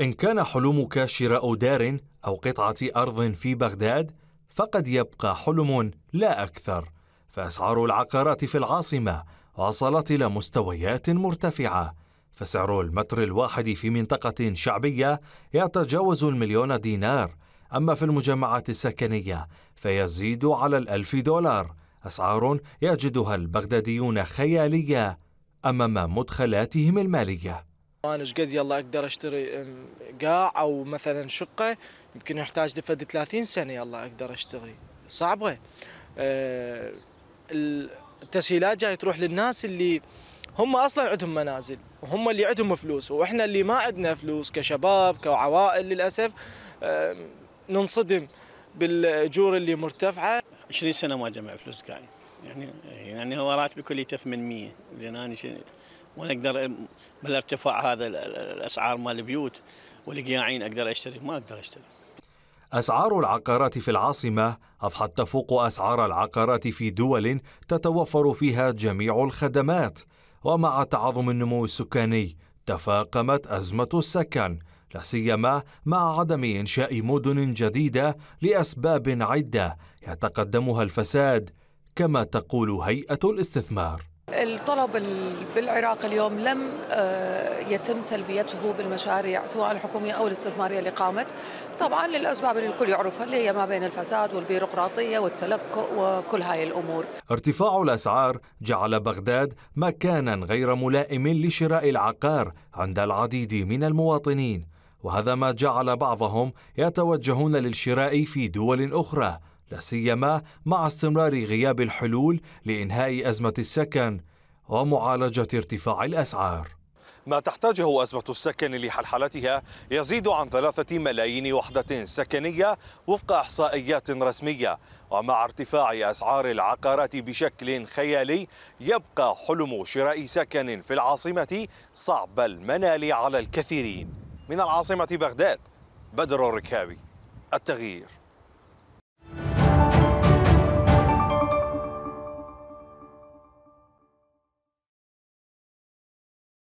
إن كان حلمك شراء دار أو قطعة أرض في بغداد فقد يبقى حلم لا أكثر فأسعار العقارات في العاصمة وصلت إلى مستويات مرتفعة فسعر المتر الواحد في منطقة شعبية يتجاوز المليون دينار أما في المجمعات السكنية فيزيد على الألف دولار أسعار يجدها البغداديون خيالية أمام مدخلاتهم المالية انا قد يلا اقدر اشتري قاع او مثلا شقه يمكن يحتاج لفد 30 سنه يلا اقدر اشتري صعبه أه، التسهيلات جاي تروح للناس اللي هم اصلا عندهم منازل وهم اللي عندهم فلوس واحنا اللي ما عندنا فلوس كشباب كعوائل للاسف أه، ننصدم بالاجور اللي مرتفعه 20 سنه ما جمع فلوس قاعد يعني يعني هو راتبي كليته 800 زين انا ونقدر بالارتفاع هذا الاسعار مال البيوت والقياعين اقدر اشتري ما اقدر اشتري أسعار العقارات في العاصمة أضحت تفوق أسعار العقارات في دول تتوفر فيها جميع الخدمات ومع تعظم النمو السكاني تفاقمت أزمة السكن لا سيما مع عدم إنشاء مدن جديدة لأسباب عدة يتقدمها الفساد كما تقول هيئة الاستثمار الطلب بالعراق اليوم لم آه، يتم تلبيته بالمشاريع سواء الحكومية أو الاستثمارية اللي قامت طبعا للأسباب اللي الكل يعرفها اللي هي ما بين الفساد والبيروقراطية والتلكؤ وكل هاي الأمور ارتفاع الأسعار جعل بغداد مكانا غير ملائم لشراء العقار عند العديد من المواطنين وهذا ما جعل بعضهم يتوجهون للشراء في دول أخرى لا سيما مع استمرار غياب الحلول لإنهاء أزمة السكن ومعالجة ارتفاع الأسعار ما تحتاجه أزمة السكن لحلحلتها يزيد عن ثلاثة ملايين وحدة سكنية وفق إحصائيات رسمية ومع ارتفاع أسعار العقارات بشكل خيالي يبقى حلم شراء سكن في العاصمة صعب المنال على الكثيرين من العاصمة بغداد بدر الركابي التغيير